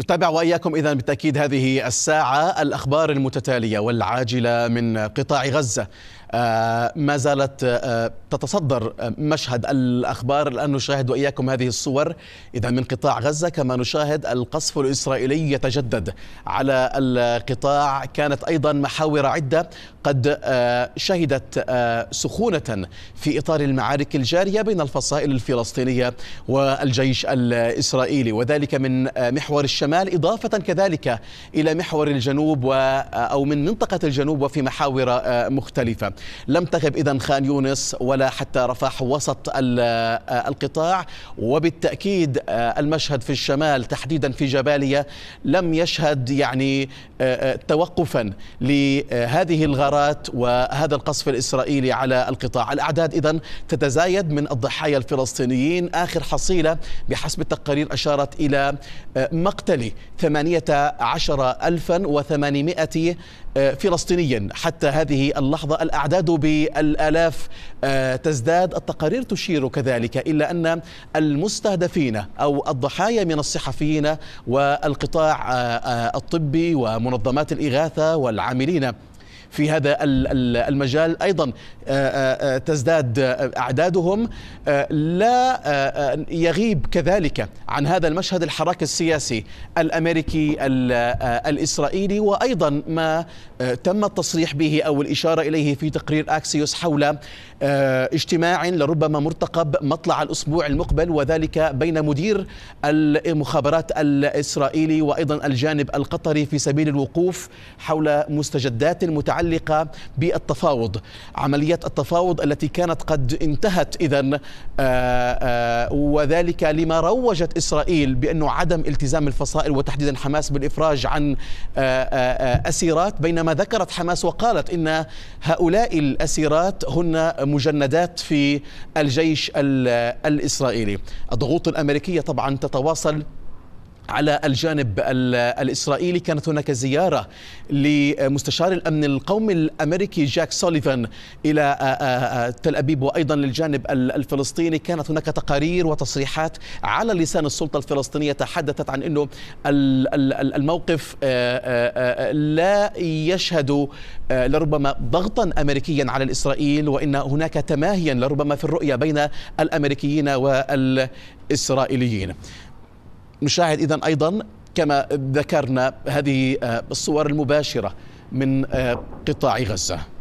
نتابع واياكم اذا بالتاكيد هذه الساعه الاخبار المتتاليه والعاجله من قطاع غزه آه، ما زالت آه، تتصدر آه، مشهد الاخبار الان نشاهد واياكم هذه الصور اذا من قطاع غزه كما نشاهد القصف الاسرائيلي يتجدد على القطاع كانت ايضا محاور عده قد شهدت سخونه في اطار المعارك الجاريه بين الفصائل الفلسطينيه والجيش الاسرائيلي وذلك من محور الشارع الشمال إضافة كذلك إلى محور الجنوب و أو من منطقة الجنوب وفي محاور آه، مختلفة لم تغب إذا خان يونس ولا حتى رفح وسط آه، القطاع وبالتأكيد آه، المشهد في الشمال تحديدا في جبالية لم يشهد يعني توقفا لهذه الغارات وهذا القصف الإسرائيلي على القطاع الأعداد إذا تتزايد من الضحايا الفلسطينيين آخر حصيلة بحسب التقارير أشارت إلى مقتل يقتلي 18800 آه، فلسطينيا حتى هذه اللحظة الأعداد بالآلاف آه، تزداد التقارير تشير كذلك إلا أن المستهدفين أو الضحايا من الصحفيين والقطاع آه، الطبي ومنظمات الإغاثة والعاملين في هذا المجال ايضا آه، آه، آه، تزداد اعدادهم لا يغيب كذلك عن هذا المشهد الحراك السياسي الامريكي الاسرائيلي وايضا ما تم التصريح به او الاشاره اليه في تقرير اكسيوس حول اجتماع لربما مرتقب مطلع الاسبوع المقبل وذلك بين مدير المخابرات الاسرائيلي وايضا الجانب القطري في سبيل الوقوف حول مستجدات متعلقه متعلقة بالتفاوض عمليات التفاوض التي كانت قد انتهت إذا آه، آه، وذلك لما روجت إسرائيل بأنه عدم التزام الفصائل وتحديدا حماس بالإفراج عن آه، أسيرات بينما ذكرت حماس وقالت إن هؤلاء الأسيرات هن مجندات في الجيش الإسرائيلي الضغوط الأمريكية طبعا تتواصل على الجانب الإسرائيلي كانت هناك زيارة لمستشار الأمن القومي الأمريكي جاك سوليفان إلى آه، آه، آه، تل أبيب وأيضا للجانب الفلسطيني كانت هناك تقارير وتصريحات على لسان السلطة الفلسطينية تحدثت عن أنه الموقف لا يشهد لربما ضغطا أمريكيا على الإسرائيل وإن هناك تماهيا لربما في الرؤية بين الأمريكيين والإسرائيليين نشاهد إذا أيضا كما ذكرنا هذه آه، الصور المباشرة من آه، قطاع غزة